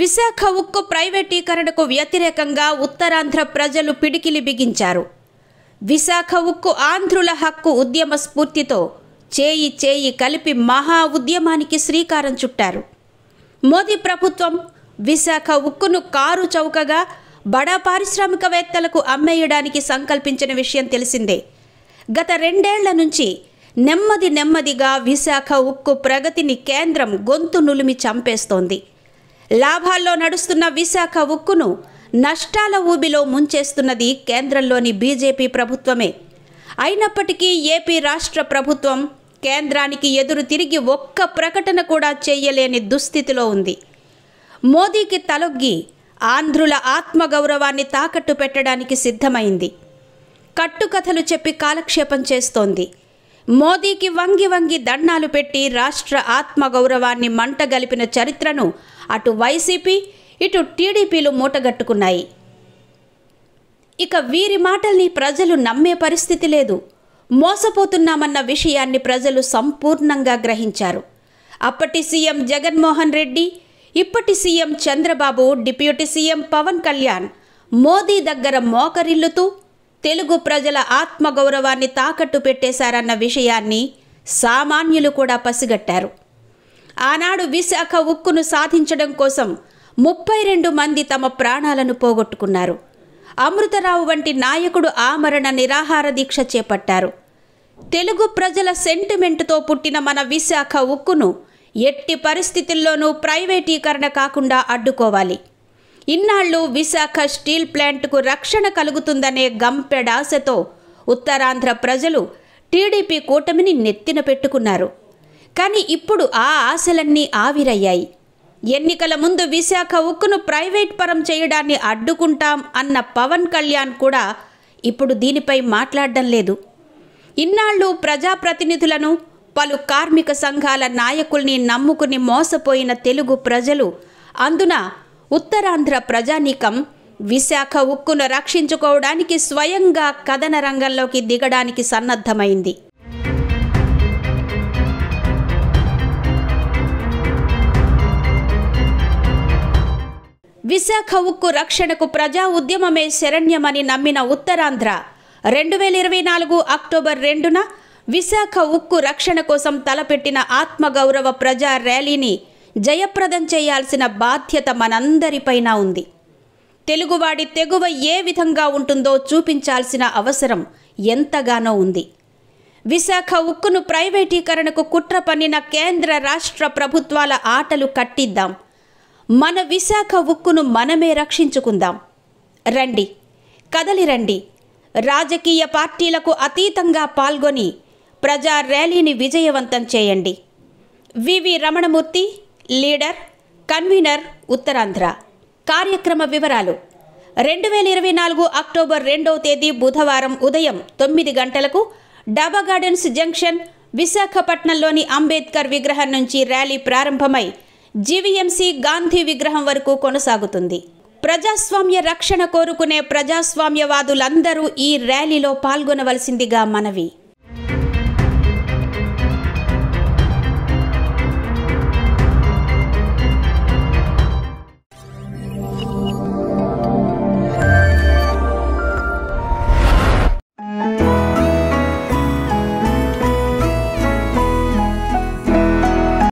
విశాఖ ఉక్కు ప్రైవేటీకరణకు వ్యతిరేకంగా ఉత్తరాంధ్ర ప్రజలు పిడికిలి బిగించారు విశాఖ ఉక్కు ఆంధ్రుల హక్కు ఉద్యమ స్ఫూర్తితో చేయి చేయి కలిపి మహా ఉద్యమానికి శ్రీకారం చుట్టారు మోదీ ప్రభుత్వం విశాఖ ఉక్కును కారు చౌకగా బడా పారిశ్రామికవేత్తలకు అమ్మేయడానికి సంకల్పించిన విషయం తెలిసిందే గత రెండేళ్ల నుంచి నెమ్మది నెమ్మదిగా విశాఖ ఉక్కు ప్రగతిని కేంద్రం గొంతు నులిమి చంపేస్తోంది లాభాల్లో నడుస్తున్న విశాఖ ఉక్కును నష్టాల ఊబిలో ముంచేస్తున్నది కేంద్రంలోని బీజేపీ ప్రభుత్వమే అయినప్పటికీ ఏపీ రాష్ట్ర ప్రభుత్వం కేంద్రానికి ఎదురు తిరిగి ఒక్క ప్రకటన కూడా చేయలేని దుస్థితిలో ఉంది మోదీకి తలొగ్గి ఆంధ్రుల ఆత్మగౌరవాన్ని తాకట్టు పెట్టడానికి సిద్ధమైంది కట్టుకథలు చెప్పి కాలక్షేపం చేస్తోంది మోదీకి వంగి వంగి దండాలు పెట్టి రాష్ట్ర ఆత్మగౌరవాన్ని మంటగలిపిన చరిత్రను అటు వైసీపీ ఇటు టీడీపీలు మూటగట్టుకున్నాయి ఇక వీరి మాటల్ని ప్రజలు నమ్మే పరిస్థితి లేదు మోసపోతున్నామన్న విషయాన్ని ప్రజలు సంపూర్ణంగా గ్రహించారు అప్పటి సీఎం జగన్మోహన్ రెడ్డి ఇప్పటి CM Chandrababu deputy CM Pawan Kalyan Modi దగ్గర మోకరిల్లుతూ తెలుగు ప్రజల ఆత్మగౌరవాన్ని తాకట్టు పెట్టేశారన్న విషయాన్ని సామాన్యులు కూడా పసిగట్టారు ఆనాడు విశాఖ ఉక్కును సాధించడం కోసం ముప్పై రెండు మంది తమ ప్రాణాలను పోగొట్టుకున్నారు అమృతరావు వంటి నాయకుడు ఆమరణ నిరాహార దీక్ష చేపట్టారు తెలుగు ప్రజల సెంటిమెంట్తో పుట్టిన మన విశాఖ ఉక్కును ఎట్టి పరిస్థితుల్లోనూ ప్రైవేటీకరణ కాకుండా అడ్డుకోవాలి ఇన్నాళ్లు విశాఖ స్టీల్ ప్లాంట్కు రక్షణ కలుగుతుందనే గంపెడాశతో ఉత్తరాంధ్ర ప్రజలు టీడీపీ కూటమిని నెత్తిన పెట్టుకున్నారు కానీ ఇప్పుడు ఆ ఆశలన్నీ ఆవిరయ్యాయి ఎన్నికల ముందు విశాఖ ఉక్కును ప్రైవేట్ పరం చేయడాన్ని అడ్డుకుంటాం అన్న పవన్ కళ్యాణ్ కూడా ఇప్పుడు దీనిపై మాట్లాడడం లేదు ఇన్నాళ్ళు ప్రజాప్రతినిధులను పలు కార్మిక సంఘాల నాయకుల్ని నమ్ముకుని మోసపోయిన తెలుగు ప్రజలు అందున ఉత్తరాంధ్ర ప్రజానీకం విశాఖ ఉక్కును రక్షించుకోవడానికి స్వయంగా కథన రంగంలోకి దిగడానికి సన్నద్ధమైంది విశాఖ ఉక్కు రక్షణకు ప్రజా ఉద్యమమే శరణ్యమని నమ్మిన ఉత్తరాంధ్ర రెండు వేల ఇరవై నాలుగు అక్టోబర్ రెండున విశాఖ ఉక్కు రక్షణ కోసం తలపెట్టిన ఆత్మగౌరవ ప్రజా ర్యాలీని జయప్రదం చేయాల్సిన బాధ్యత మనందరిపైన ఉంది తెలుగువాడి తెగువ ఏ విధంగా ఉంటుందో చూపించాల్సిన అవసరం ఎంతగానో ఉంది విశాఖ ఉక్కును ప్రైవేటీకరణకు కుట్ర పన్నిన కేంద్ర రాష్ట్ర ప్రభుత్వాల ఆటలు కట్టిద్దాం మన విశాఖ ఉక్కును మనమే రక్షించుకుందాం రండి కదలి రండి రాజకీయ పార్టీలకు అతీతంగా పాల్గొని ప్రజా ర్యాలీని విజయవంతం చేయండి వివి రమణమూర్తి లీడర్ కన్వీనర్ ఉత్తరాంధ్ర కార్యక్రమ వివరాలు రెండు వేల ఇరవై నాలుగు అక్టోబర్ రెండవ తేదీ బుధవారం ఉదయం తొమ్మిది గంటలకు డాబా గార్డెన్స్ జంక్షన్ విశాఖపట్నంలోని అంబేద్కర్ విగ్రహం నుంచి ర్యాలీ ప్రారంభమై జీవీఎంసీ గాంధీ విగ్రహం వరకు కొనసాగుతుంది ప్రజాస్వామ్య రక్షణ కోరుకునే ప్రజాస్వామ్యవాదులందరూ ఈ ర్యాలీలో పాల్గొనవలసిందిగా మనవి